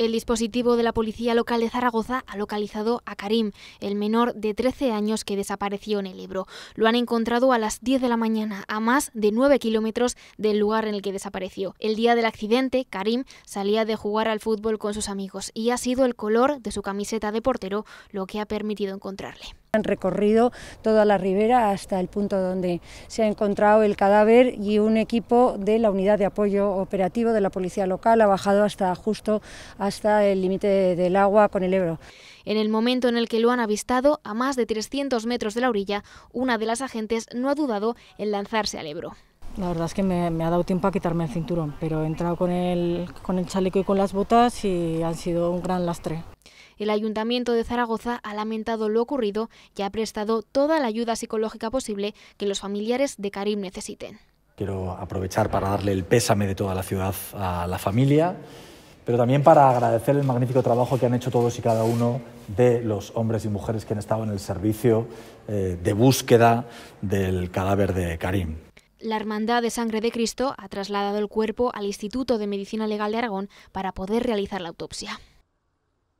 El dispositivo de la Policía Local de Zaragoza ha localizado a Karim, el menor de 13 años que desapareció en el Ebro. Lo han encontrado a las 10 de la mañana, a más de 9 kilómetros del lugar en el que desapareció. El día del accidente, Karim salía de jugar al fútbol con sus amigos y ha sido el color de su camiseta de portero lo que ha permitido encontrarle. Han recorrido toda la ribera hasta el punto donde se ha encontrado el cadáver y un equipo de la unidad de apoyo operativo de la policía local ha bajado hasta justo hasta el límite del agua con el Ebro. En el momento en el que lo han avistado, a más de 300 metros de la orilla, una de las agentes no ha dudado en lanzarse al Ebro. La verdad es que me, ha dado tiempo a quitarme el cinturón, pero he entrado con el, con el chaleco y con las botas y han sido un gran lastre. El Ayuntamiento de Zaragoza ha lamentado lo ocurrido y ha prestado toda la ayuda psicológica posible que los familiares de Karim necesiten. Quiero aprovechar para darle el pésame de toda la ciudad a la familia, pero también para agradecer el magnífico trabajo que han hecho todos y cada uno de los hombres y mujeres que han estado en el servicio eh, de búsqueda del cadáver de Karim. La Hermandad de Sangre de Cristo ha trasladado el cuerpo al Instituto de Medicina Legal de Aragón para poder realizar la autopsia.